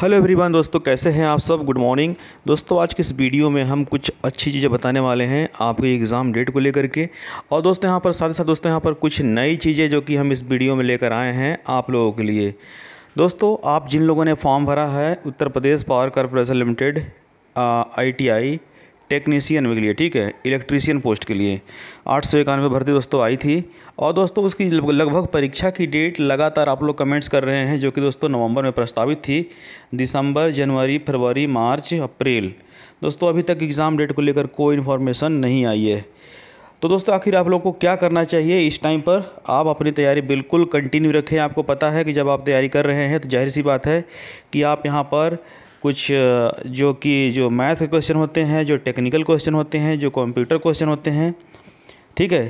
hello everyone दोस्तों कैसे हैं आप सब गुड मॉर्निंग दोस्तों आज के इस वीडियो में हम कुछ अच्छी चीज़ें बताने वाले हैं आपके एग्ज़ाम डेट को लेकर के और दोस्तों यहाँ पर साथ ही साथ दोस्तों यहाँ पर कुछ नई चीज़ें जो कि हम इस वीडियो में लेकर आए हैं आप लोगों के लिए दोस्तों आप जिन लोगों ने फॉर्म भरा है Uttar Pradesh power corporation limited I technician के लिए ठीक है इलेक्ट्रीशियन पोस्ट के लिए आठ सौ इक्यानवे भर्ती दोस्तों आई थी और दोस्तों उसकी लगभग परीक्षा की डेट लगातार आप लोग कमेंट्स कर रहे हैं जो कि दोस्तों नवंबर में प्रस्तावित थी दिसंबर जनवरी फरवरी मार्च अप्रैल दोस्तों अभी तक एग्ज़ाम डेट को लेकर कोई इन्फॉर्मेशन नहीं आई है तो दोस्तों आखिर आप लोग को क्या करना चाहिए इस टाइम पर आप अपनी तैयारी बिल्कुल कंटिन्यू रखें आपको पता है कि जब आप तैयारी कर रहे हैं तो जाहिर सी बात है कि आप यहाँ पर कुछ जो कि जो मैथ के क्वेश्चन होते हैं जो टेक्निकल क्वेश्चन होते हैं जो कंप्यूटर क्वेश्चन होते हैं ठीक है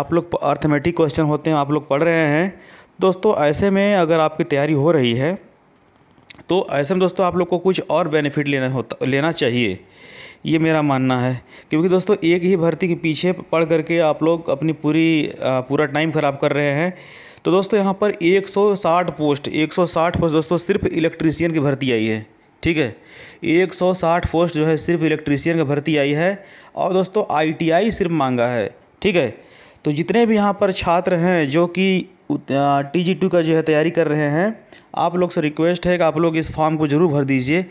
आप लोग अर्थमेटिक क्वेश्चन होते हैं आप लोग पढ़ रहे हैं दोस्तों ऐसे में अगर आपकी तैयारी हो रही है तो ऐसे में दोस्तों आप लोग को कुछ और बेनिफिट लेना होता लेना चाहिए ये मेरा मानना है क्योंकि दोस्तों एक ही भर्ती के पीछे पढ़ करके आप लोग अपनी पूरी पूरा टाइम ख़राब कर रहे हैं तो दोस्तों यहाँ पर 160 पोस्ट 160 पोस्ट दोस्तों सिर्फ इलेक्ट्रीशियन की भर्ती आई है ठीक है 160 पोस्ट जो है सिर्फ इलेक्ट्रीशियन का भर्ती आई है और दोस्तों आईटीआई सिर्फ मांगा है ठीक है तो जितने भी यहाँ पर छात्र हैं जो कि टी जी टू का जो है तैयारी कर रहे हैं आप लोग से रिक्वेस्ट है कि आप लोग इस फॉर्म को ज़रूर भर दीजिए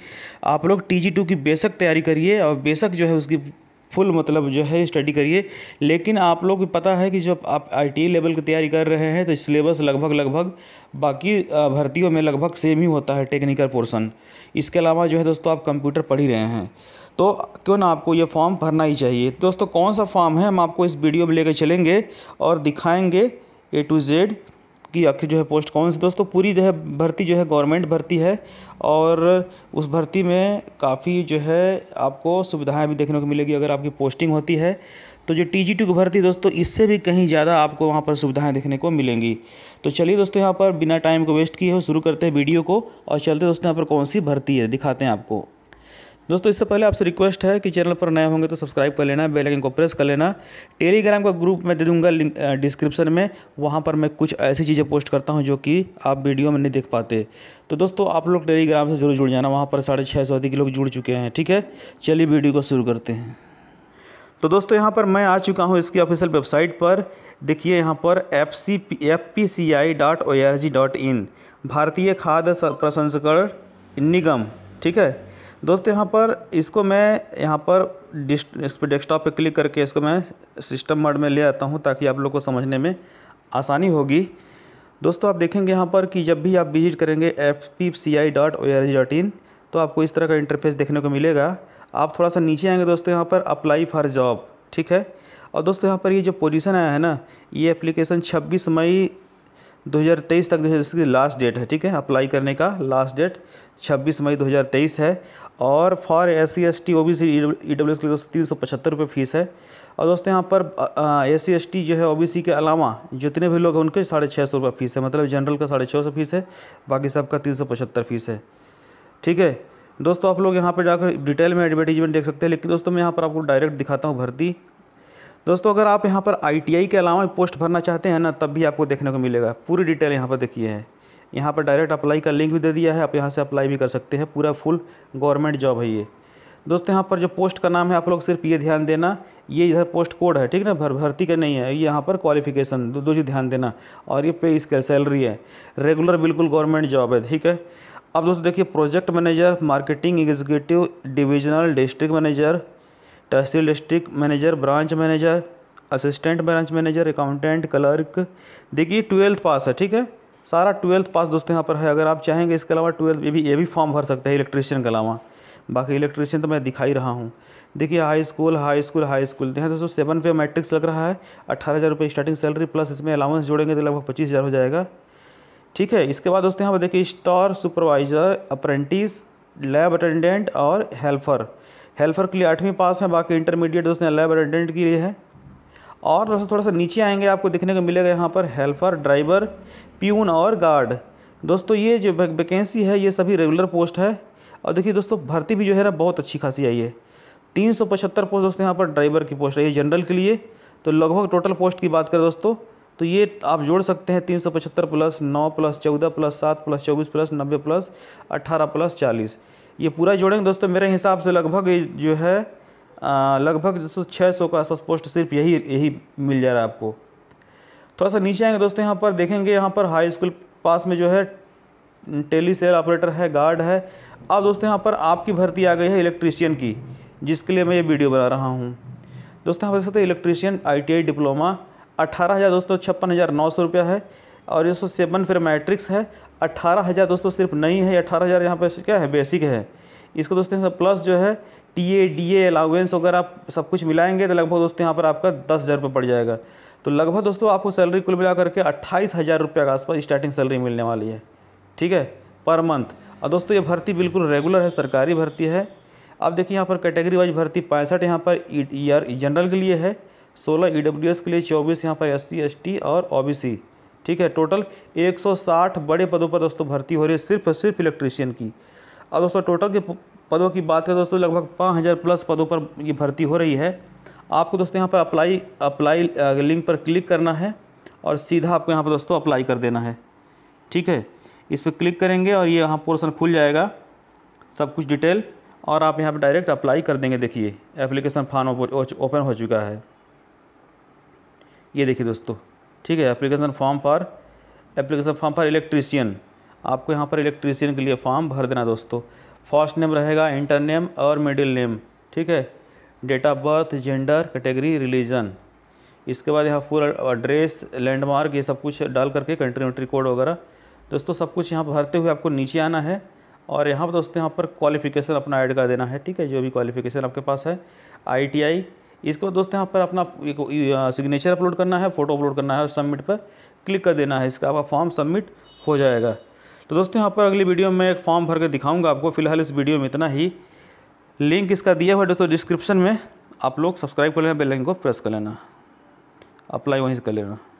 आप लोग टी जी टू की बेसक तैयारी करिए और बेशक जो है उसकी फुल मतलब जो है स्टडी करिए लेकिन आप लोग पता है कि जब आप आई लेवल e की तैयारी कर रहे हैं तो सिलेबस लगभग लगभग बाकी भर्तियों में लगभग सेम ही होता है टेक्निकल पोर्सन इसके अलावा जो है दोस्तों आप कंप्यूटर पढ़ ही रहे हैं तो क्यों ना आपको ये फॉर्म भरना ही चाहिए दोस्तों कौन सा फॉर्म है हम आपको इस वीडियो में लेकर चलेंगे और दिखाएँगे ए टू जेड की आखिर जो है पोस्ट कौन सी दोस्तों पूरी जो है भर्ती जो है गवर्नमेंट भर्ती है और उस भर्ती में काफ़ी जो है आपको सुविधाएं भी देखने को मिलेगी अगर आपकी पोस्टिंग होती है तो जो टी जी की भर्ती दोस्तों इससे भी कहीं ज़्यादा आपको वहाँ पर सुविधाएँ देखने को मिलेंगी तो चलिए दोस्तों यहाँ पर बिना टाइम को वेस्ट किए हो शुरू करते हैं वीडियो को और चलते दोस्तों यहाँ पर कौन सी भर्ती है दिखाते हैं आपको दोस्तों इससे पहले आपसे रिक्वेस्ट है कि चैनल पर नए होंगे तो सब्सक्राइब कर लेना बेल आइकन को प्रेस कर लेना टेलीग्राम का ग्रुप मैं दे दूंगा लिंक डिस्क्रिप्शन में वहाँ पर मैं कुछ ऐसी चीज़ें पोस्ट करता हूँ जो कि आप वीडियो में नहीं देख पाते तो दोस्तों आप लोग टेलीग्राम से ज़रूर जुड़ जाना वहाँ पर साढ़े छः सौ अधिक लोग जुड़ चुके हैं ठीक है चलिए वीडियो को शुरू करते हैं तो दोस्तों यहाँ पर मैं आ चुका हूँ इसकी ऑफिशियल वेबसाइट पर देखिए यहाँ पर F C F P C I dot O R G dot in भारतीय खाद्य प्रसंस्करण निगम ठीक है दोस्तों यहाँ पर इसको मैं यहाँ पर डिस्ट इस पर डेस्कटॉप पर क्लिक करके इसको मैं सिस्टम मोड में ले आता हूँ ताकि आप लोग को समझने में आसानी होगी दोस्तों आप देखेंगे यहाँ पर कि जब भी आप विजिट करेंगे F P C I dot O R G dot in तो आपको इस तरह का इंटरफेस देखने को मिलेगा आप थोड़ा सा नीचे आएंगे दोस्तों यहाँ पर अप्लाई फॉर जॉब ठीक है और दोस्तों यहाँ पर ये जो पोजीशन आया है ना ये एप्लीकेशन 26 मई 2023 तक जो है इसकी लास्ट डेट है ठीक है अप्लाई करने का लास्ट डेट 26 मई 2023 है और for S C S T O B C E W S के लिए तीन सौ पचहत्तर रुपये फ़ीस है और दोस्तों यहाँ पर एस सी एस टी जो है ओ बी सी के अलावा जितने भी लोग हैं उनके साढ़े छः सौ रुपये फ़ीस है मतलब जनरल का साढ़े छः सौ फीस है बाकी सबका तीन सौ पचहत्तर फीस है ठीक है दोस्तों आप लोग यहाँ पर जाकर डिटेल में एडवर्टीजमेंट देख सकते हैं लेकिन दोस्तों मैं यहाँ पर आपको डायरेक्ट दिखाता हूँ भर्ती दोस्तों अगर आप यहाँ पर आई के अलावा पोस्ट भरना चाहते हैं ना तब भी आपको देखने को मिलेगा पूरी डिटेल यहाँ पर देखिए है यहाँ पर डायरेक्ट अप्लाई का लिंक भी दे दिया है आप यहाँ से अप्लाई भी कर सकते हैं पूरा फुल गवर्नमेंट जॉब है ये दोस्तों यहाँ पर जो पोस्ट का नाम है आप लोग सिर्फ ये ध्यान देना ये इधर पोस्ट कोड है ठीक ना भर भर्ती का नहीं है ये यहाँ पर क्वालिफिकेशन दो, दो चीज़ ध्यान देना और ये पे इसका सैलरी है रेगुलर बिल्कुल गवर्नमेंट जॉब है ठीक है अब दोस्तों देखिए project manager marketing executive divisional district manager tehsil district manager branch manager assistant branch manager accountant clerk देखिए ट्वेल्थ पास है ठीक है सारा ट्वेल्थ पास दोस्तों यहाँ पर है अगर आप चाहेंगे इसके अलावा ट्वेल्थ ये भी ये भी फॉर्म भर सकते हैं इलेक्ट्रिशियन के अलावा बाकी इलेक्ट्रीशियन तो मैं दिखाई रहा हूँ देखिए high school high school high school देखें दोस्तों सेवन पे मैट्रिक्स लग रहा है अट्ठारह हज़ार रुपये स्टार्टिंग सैलरी प्लस इसमें अलाउंस जोड़ेंगे तो लगभग पच्चीस हज़ार हो जाएगा ठीक है इसके बाद दोस्तों यहाँ पर देखिए store supervisor apprentice lab attendant और हेल्पर हेल्पर के लिए आठवीं पास है बाकी इंटरमीडिएट उसने लेबर अटेंडेंट के लिए है और दोस्तों थोड़ा सा नीचे आएंगे आपको देखने को मिलेगा यहाँ पर हेल्पर ड्राइवर प्यून और गार्ड दोस्तों ये जो वैकेंसी है ये सभी रेगुलर पोस्ट है और देखिए दोस्तों भर्ती भी जो है ना बहुत अच्छी खासी आई है तीन सौ पचहत्तर पोस्ट दोस्तों यहाँ पर ड्राइवर की पोस्ट है ये जनरल के लिए तो लगभग टोटल पोस्ट की बात करें दोस्तों तो ये आप जोड़ सकते हैं तीन सौ पचहत्तर प्लस नौ प्लस चौदह प्लस सात प्लस चौबीस प्लस नब्बे प्लस अट्ठारह प्लस चालीस ये पूरा जोड़ेंगे दोस्तों मेरे हिसाब से लगभग जो है लगभग छः सौ के आसपास पोस्ट सिर्फ यही यही मिल जा रहा है आपको थोड़ा सा नीचे आएंगे दोस्तों यहाँ पर देखेंगे यहाँ पर हाई स्कूल पास में जो है टेली सेल ऑपरेटर है गार्ड है अब दोस्तों यहाँ पर आपकी भर्ती आ गई है इलेक्ट्रीशियन की जिसके लिए मैं ये वीडियो बना रहा हूँ दोस्तों यहाँ पर देख सकते इलेक्ट्रीशियन आई डिप्लोमा अठारह हज़ार दोस्तों छप्पन हज़ार नौ सौ रुपया है और ये सौ सेवन फिर मैट्रिक्स है अट्ठारह हज़ार दोस्तों सिर्फ नहीं है अट्ठारह हज़ार यहाँ पर क्या है बेसिक है इसको दोस्तों प्लस जो है T A D A allowance अगर आप सब कुछ मिलाएंगे तो लगभग दोस्तों यहाँ पर आपका दस हज़ार रुपये पड़ जाएगा तो लगभग दोस्तों आपको सैलरी कुल मिला करके अट्ठाईस हज़ार रुपये के आसपास स्टार्टिंग सैलरी मिलने वाली है ठीक है पर मंथ और दोस्तों ये भर्ती बिल्कुल रेगुलर है सरकारी भर्ती है अब देखिए यहाँ पर कैटेगरी वाइज भर्ती पैंसठ यहाँ पर ईयर e, जनरल के लिए है सोलह ई e के लिए चौबीस यहाँ पर एस सी और ओ ठीक है टोटल 160 बड़े पदों पर दोस्तों भर्ती हो रही है सिर्फ सिर्फ इलेक्ट्रीशियन की और दोस्तों टोटल के पदों की बात करें दोस्तों लगभग पाँच हज़ार प्लस पदों पर ये भर्ती हो रही है आपको दोस्तों यहाँ पर अप्लाई अप्लाई लिंक पर क्लिक करना है और सीधा आपको यहाँ पर दोस्तों अप्लाई कर देना है ठीक है इस पर क्लिक करेंगे और ये यहाँ पोर्सन खुल जाएगा सब कुछ डिटेल और आप यहाँ पर डायरेक्ट अप्लाई कर देंगे देखिए एप्लीकेशन फॉर्म ओपन हो चुका है ये देखिए दोस्तों ठीक है application form for application form for electrician आपको यहाँ पर इलेक्ट्रीशियन के लिए फॉर्म भर देना दोस्तों फर्स्ट नेम रहेगा इंटर नेम और मिडिल नेम ठीक है date of birth gender category religion इसके बाद यहाँ पूरा एड्रेस लैंडमार्क ये सब कुछ डाल करके कंट्री वंट्री कोड वगैरह दोस्तों सब कुछ यहाँ भरते हुए आपको नीचे आना है और यहाँ पर दोस्तों यहाँ पर क्वालिफिकेशन अपना ऐड कर देना है ठीक है जो भी क्वालिफिकेशन आपके पास है आई इसको दोस्तों यहाँ पर अपना सिग्नेचर अपलोड करना है फ़ोटो अपलोड करना है और सबमिट पर क्लिक कर देना है इसका आपका फॉर्म सबमिट हो जाएगा तो दोस्तों यहाँ पर अगली वीडियो में एक फॉर्म भर के दिखाऊँगा आपको फिलहाल इस वीडियो में इतना ही लिंक इसका दिया हुआ है दोस्तों डिस्क्रिप्शन में आप लोग सब्सक्राइब कर लेना बेल लाइन को प्रेस कर लेना अप्लाई वहीं से कर लेना